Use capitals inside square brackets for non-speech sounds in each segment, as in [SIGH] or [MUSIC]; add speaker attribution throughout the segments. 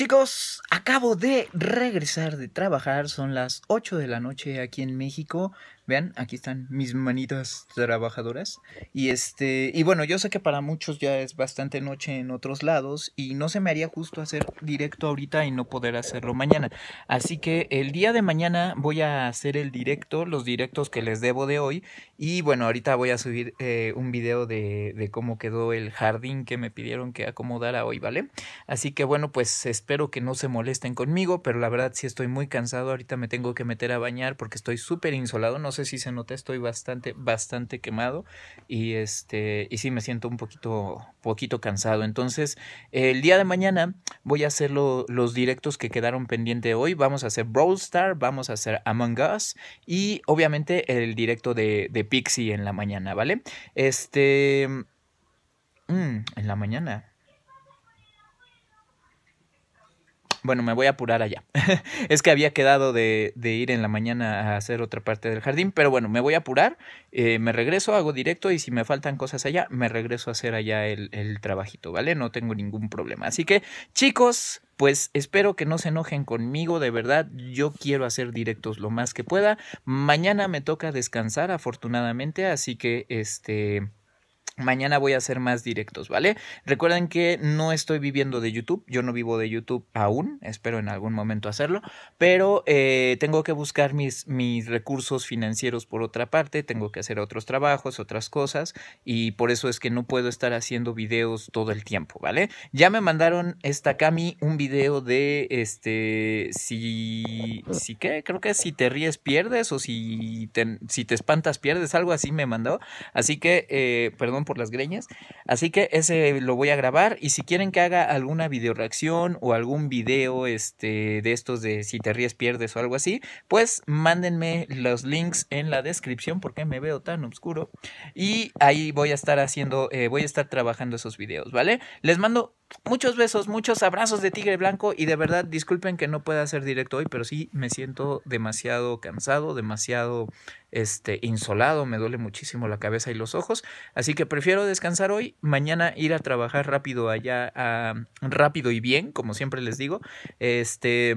Speaker 1: Chicos, acabo de regresar de trabajar, son las 8 de la noche aquí en México. Vean, aquí están mis manitas trabajadoras. Y este, y bueno, yo sé que para muchos ya es bastante noche en otros lados y no se me haría justo hacer directo ahorita y no poder hacerlo mañana. Así que el día de mañana voy a hacer el directo, los directos que les debo de hoy. Y bueno, ahorita voy a subir eh, un video de, cómo quedó el jardín que me pidieron que acomodara hoy, ¿vale? Así que bueno, pues espero que no se molesten conmigo, pero la verdad sí estoy muy cansado. Ahorita me tengo que meter a bañar porque estoy súper insolado. No sé si se nota, estoy bastante, bastante quemado y, este, y si me siento un poquito, poquito cansado. Entonces, el día de mañana voy a hacer los directos que quedaron pendiente hoy. Vamos a hacer Brawl Star, vamos a hacer Among Us y obviamente el directo de, Pixie en la mañana, ¿vale? Este... Mm, en la mañana. Bueno, me voy a apurar allá. [LAUGHS] es que había quedado de, ir en la mañana a hacer otra parte del jardín, pero bueno, me voy a apurar, eh, me regreso, hago directo y si me faltan cosas allá, me regreso a hacer allá el, el trabajito, ¿vale? No tengo ningún problema. Así que, chicos, pues espero que no se enojen conmigo, de verdad, yo quiero hacer directos lo más que pueda. Mañana me toca descansar, afortunadamente, así que este Mañana voy a hacer más directos, ¿vale? Recuerden que no estoy viviendo de YouTube, yo no vivo de YouTube aún, espero en algún momento hacerlo, pero eh, tengo que buscar mis, mis recursos financieros por otra parte, tengo que hacer otros trabajos, otras cosas, y por eso es que no puedo estar haciendo videos todo el tiempo, ¿vale? Ya me mandaron esta Cami un video de, este, si, si qué, creo que si te ríes pierdes o si te, si te espantas pierdes, algo así me mandó, así que, eh, perdón por las greñas. Así que ese lo voy a grabar y si quieren que haga alguna video reacción o algún video este, de estos de si te ríes pierdes o algo así, pues mándenme los links en la descripción porque me veo tan oscuro. Y ahí voy a estar haciendo, eh, voy a estar trabajando esos videos, ¿vale? Les mando Muchos besos, muchos abrazos de Tigre Blanco y de verdad disculpen que no pueda hacer directo hoy, pero sí me siento demasiado cansado, demasiado este insolado, me duele muchísimo la cabeza y los ojos, así que prefiero descansar hoy, mañana ir a trabajar rápido allá, rápido y bien, como siempre les digo, este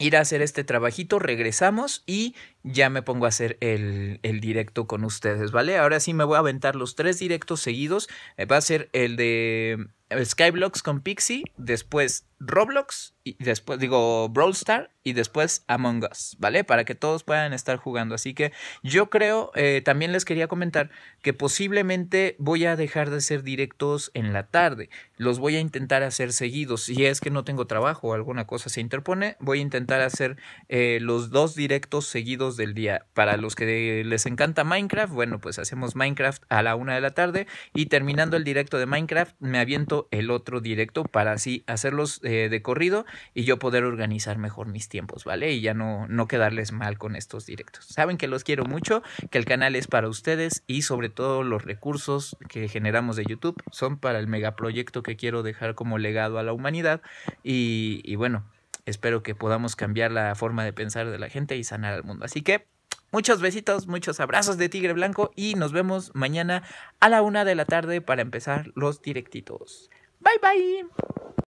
Speaker 1: ir a hacer este trabajito, regresamos y ya me pongo a hacer el, directo con ustedes, ¿vale? Ahora sí me voy a aventar los tres directos seguidos. Eh, va a ser el de Skyblocks con Pixie, después Roblox, y después, digo, Brawl Star, y después Among Us, ¿vale? Para que todos puedan estar jugando. Así que yo creo, eh, también les quería comentar que posiblemente voy a dejar de hacer directos en la tarde. Los voy a intentar hacer seguidos. Si es que no tengo trabajo o alguna cosa se interpone, voy a intentar hacer eh, los dos directos seguidos del día. Para los que les encanta Minecraft, bueno, pues hacemos Minecraft a la una de la tarde y terminando el directo de Minecraft me aviento el otro directo para así hacerlos eh, de corrido y yo poder organizar mejor mis tiempos, ¿vale? Y ya no, no quedarles mal con estos directos. Saben que los quiero mucho, que el canal es para ustedes y sobre todo los recursos que generamos de YouTube son para el megaproyecto que quiero dejar como legado a la humanidad y, y bueno, espero que podamos cambiar la forma de pensar de la gente y sanar al mundo. Así que muchos besitos, muchos abrazos de Tigre Blanco y nos vemos mañana a la una de la tarde para empezar los directitos. Bye bye.